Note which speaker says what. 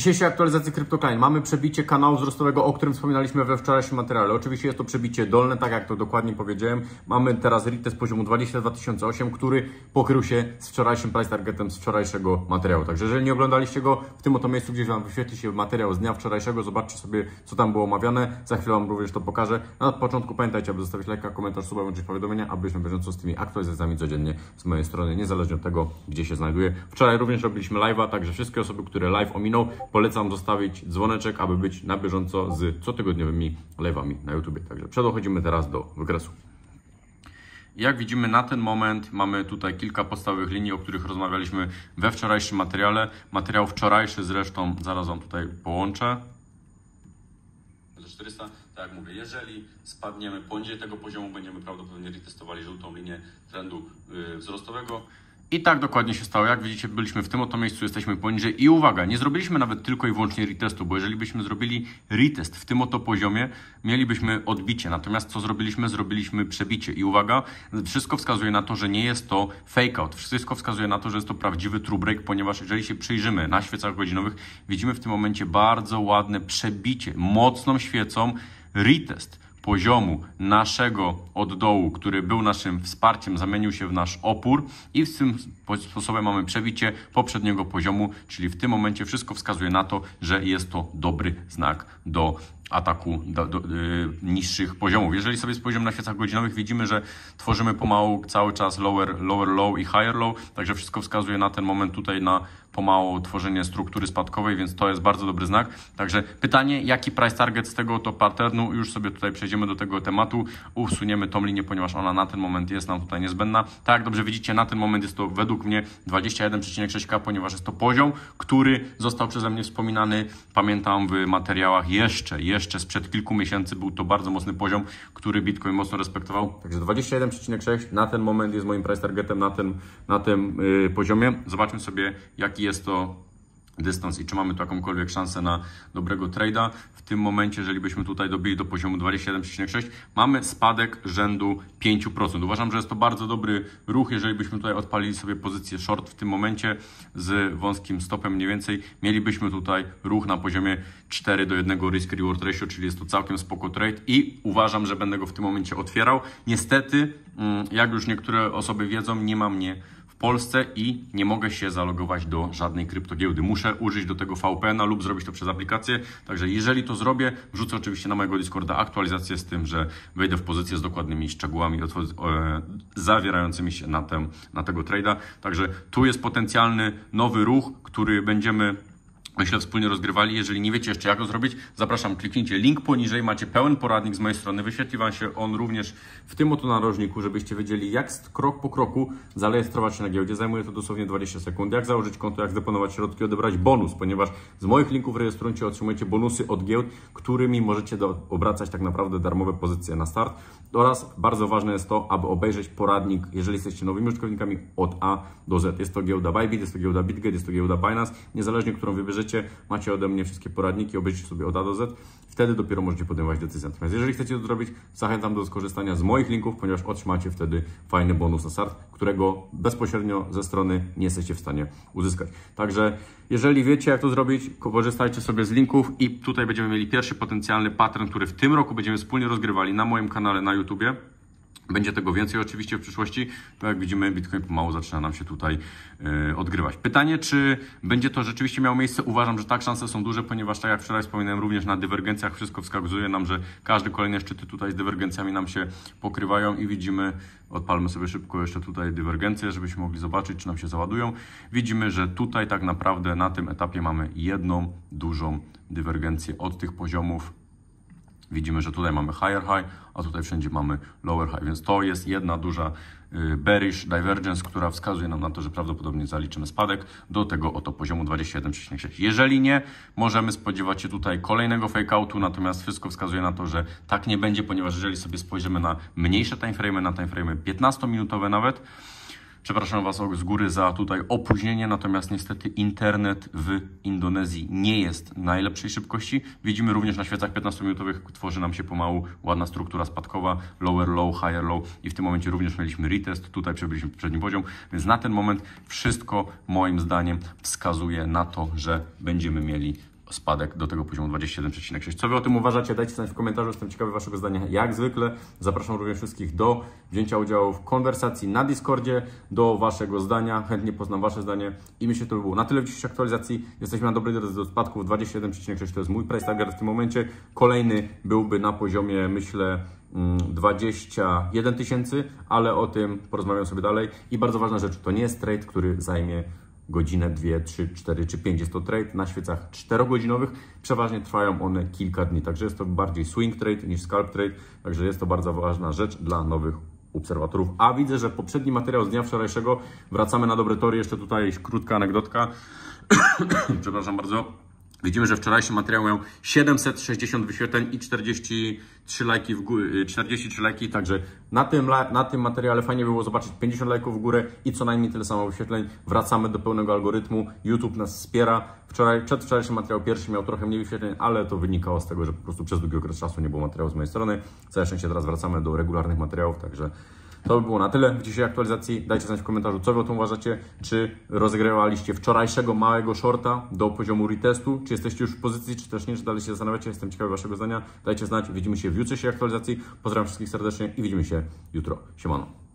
Speaker 1: dzisiejszej aktualizacji CryptoKain mamy przebicie kanału wzrostowego, o którym wspominaliśmy we wczorajszym materiale. Oczywiście jest to przebicie dolne, tak jak to dokładnie powiedziałem. Mamy teraz z poziomu 22008, który pokrył się z wczorajszym price targetem z wczorajszego materiału. Także jeżeli nie oglądaliście go, w tym oto miejscu, gdzie Wam wyświetli się materiał z dnia wczorajszego, zobaczcie sobie, co tam było omawiane. Za chwilę Wam również to pokażę. Na początku pamiętajcie, aby zostawić lajka, komentarz, suba, włączyć powiadomienia, abyśmy bieżąco z tymi aktualizacjami codziennie z mojej strony, niezależnie od tego, gdzie się znajduje. Wczoraj również robiliśmy live'a, także wszystkie osoby, które live ominął polecam zostawić dzwoneczek, aby być na bieżąco z cotygodniowymi live'ami na YouTube. Także przechodzimy teraz do wykresu. Jak widzimy na ten moment mamy tutaj kilka podstawowych linii, o których rozmawialiśmy we wczorajszym materiale. Materiał wczorajszy zresztą zaraz Wam tutaj połączę. 400, tak jak mówię, jeżeli spadniemy poniżej tego poziomu, będziemy prawdopodobnie retestowali żółtą linię trendu y, wzrostowego. I tak dokładnie się stało. Jak widzicie, byliśmy w tym oto miejscu, jesteśmy poniżej. I uwaga, nie zrobiliśmy nawet tylko i wyłącznie retestu, bo jeżeli byśmy zrobili retest w tym oto poziomie, mielibyśmy odbicie. Natomiast co zrobiliśmy? Zrobiliśmy przebicie. I uwaga, wszystko wskazuje na to, że nie jest to fake out. Wszystko wskazuje na to, że jest to prawdziwy true break, ponieważ jeżeli się przyjrzymy na świecach godzinowych, widzimy w tym momencie bardzo ładne przebicie mocną świecą retest poziomu naszego oddołu, który był naszym wsparciem, zamienił się w nasz opór i w tym sposobem mamy przewicie poprzedniego poziomu, czyli w tym momencie wszystko wskazuje na to, że jest to dobry znak do ataku do, do, y, niższych poziomów. Jeżeli sobie spojrzymy na świecach godzinowych, widzimy, że tworzymy pomału cały czas lower, lower low i higher low, także wszystko wskazuje na ten moment tutaj na pomału tworzenie struktury spadkowej, więc to jest bardzo dobry znak. Także pytanie, jaki price target z tego to patternu, no, już sobie tutaj przejdziemy do tego tematu, usuniemy tą linię, ponieważ ona na ten moment jest nam tutaj niezbędna. Tak jak dobrze widzicie, na ten moment jest to według mnie 21,6K, ponieważ jest to poziom, który został przeze mnie wspominany, pamiętam w materiałach jeszcze, jeszcze jeszcze sprzed kilku miesięcy był to bardzo mocny poziom, który Bitcoin mocno respektował. Także 21,6 na ten moment jest moim price targetem na tym, na tym yy, poziomie. Zobaczmy sobie, jaki jest to dystans i czy mamy tu jakąkolwiek szansę na dobrego trade'a. W tym momencie, jeżeli byśmy tutaj dobili do poziomu 27,6, mamy spadek rzędu 5%. Uważam, że jest to bardzo dobry ruch, jeżeli byśmy tutaj odpalili sobie pozycję short w tym momencie z wąskim stopem mniej więcej, mielibyśmy tutaj ruch na poziomie 4 do 1 risk reward ratio, czyli jest to całkiem spoko trade i uważam, że będę go w tym momencie otwierał. Niestety, mm, jak już niektóre osoby wiedzą, nie ma mnie Polsce i nie mogę się zalogować do żadnej kryptogiełdy. Muszę użyć do tego VPN-a lub zrobić to przez aplikację. Także jeżeli to zrobię, wrzucę oczywiście na mojego Discorda aktualizację z tym, że wejdę w pozycję z dokładnymi szczegółami e, zawierającymi się na, ten, na tego trade'a. Także tu jest potencjalny nowy ruch, który będziemy Myślę, wspólnie rozgrywali. Jeżeli nie wiecie jeszcze, jak to zrobić, zapraszam, kliknijcie link poniżej, macie pełen poradnik z mojej strony. Wyświetli Wam się on również w tym oto narożniku, żebyście wiedzieli, jak krok po kroku zarejestrować się na giełdzie. Zajmuje to dosłownie 20 sekund. Jak założyć konto, jak zdeponować środki, odebrać bonus, ponieważ z moich linków w rejestrujcie, otrzymujecie bonusy od giełd, którymi możecie do, obracać tak naprawdę darmowe pozycje na start. Oraz bardzo ważne jest to, aby obejrzeć poradnik, jeżeli jesteście nowymi użytkownikami od A do Z. Jest to giełda Bybit, jest to giełda BitGet, jest to giełda Binance, niezależnie którą wybierzecie macie ode mnie wszystkie poradniki, obejrzyjcie sobie od A do Z, wtedy dopiero możecie podejmować decyzję. Natomiast jeżeli chcecie to zrobić, zachęcam do skorzystania z moich linków, ponieważ otrzymacie wtedy fajny bonus na start, którego bezpośrednio ze strony nie jesteście w stanie uzyskać. Także jeżeli wiecie jak to zrobić, korzystajcie sobie z linków i tutaj będziemy mieli pierwszy potencjalny pattern, który w tym roku będziemy wspólnie rozgrywali na moim kanale na YouTubie. Będzie tego więcej oczywiście w przyszłości. To no, jak widzimy, Bitcoin pomału zaczyna nam się tutaj e, odgrywać. Pytanie, czy będzie to rzeczywiście miało miejsce? Uważam, że tak, szanse są duże, ponieważ tak jak wczoraj wspominałem, również na dywergencjach wszystko wskazuje nam, że każdy kolejny szczyty tutaj z dywergencjami nam się pokrywają i widzimy, odpalmy sobie szybko jeszcze tutaj dywergencję, żebyśmy mogli zobaczyć, czy nam się załadują. Widzimy, że tutaj tak naprawdę na tym etapie mamy jedną dużą dywergencję od tych poziomów Widzimy, że tutaj mamy higher high, a tutaj wszędzie mamy lower high, więc to jest jedna duża y, bearish divergence, która wskazuje nam na to, że prawdopodobnie zaliczymy spadek do tego oto poziomu 27,6. Jeżeli nie, możemy spodziewać się tutaj kolejnego fake-outu, natomiast wszystko wskazuje na to, że tak nie będzie, ponieważ jeżeli sobie spojrzymy na mniejsze timeframe, na timeframe 15-minutowe nawet, Przepraszam Was z góry za tutaj opóźnienie, natomiast niestety internet w Indonezji nie jest najlepszej szybkości. Widzimy również na świecach 15-minutowych tworzy nam się pomału ładna struktura spadkowa, lower low, higher low i w tym momencie również mieliśmy retest, tutaj przebyliśmy przedni poziom, więc na ten moment wszystko moim zdaniem wskazuje na to, że będziemy mieli spadek do tego poziomu 27,6. Co Wy o tym uważacie? Dajcie znać w komentarzu, jestem ciekawy Waszego zdania jak zwykle. Zapraszam również wszystkich do wzięcia udziału w konwersacji na Discordzie, do Waszego zdania, chętnie poznam Wasze zdanie i myślę, że to by było na tyle w dzisiejszej aktualizacji. Jesteśmy na dobrej drodze do spadków, 21,6 to jest mój price target w tym momencie. Kolejny byłby na poziomie, myślę, 21 mm, tysięcy, ale o tym porozmawiam sobie dalej. I bardzo ważna rzecz, to nie jest trade, który zajmie godzinę, dwie, trzy, cztery czy pięć. Jest to trade na świecach czterogodzinowych. Przeważnie trwają one kilka dni, także jest to bardziej swing trade niż scalp trade, także jest to bardzo ważna rzecz dla nowych obserwatorów. A widzę, że poprzedni materiał z dnia wczorajszego, wracamy na dobre tory, jeszcze tutaj krótka anegdotka. Przepraszam bardzo Widzimy, że wczorajszy materiał miał 760 wyświetleń i 43 lajki w górę, y, 43 lajki, także na tym, na tym materiale fajnie było zobaczyć 50 lajków w górę i co najmniej tyle samo wyświetleń. Wracamy do pełnego algorytmu, YouTube nas wspiera. Wczoraj, przedwczorajszy materiał pierwszy miał trochę mniej wyświetleń, ale to wynikało z tego, że po prostu przez długi okres czasu nie było materiału z mojej strony. Całe szczęście teraz wracamy do regularnych materiałów, także to by było na tyle w dzisiejszej aktualizacji. Dajcie znać w komentarzu, co Wy o tym uważacie. Czy rozegrywaliście wczorajszego małego shorta do poziomu retestu? Czy jesteście już w pozycji, czy też nie? Czy dalej się zastanawiacie? Jestem ciekawy Waszego zdania. Dajcie znać. Widzimy się w jutrzejszej aktualizacji. Pozdrawiam wszystkich serdecznie i widzimy się jutro. Siemano.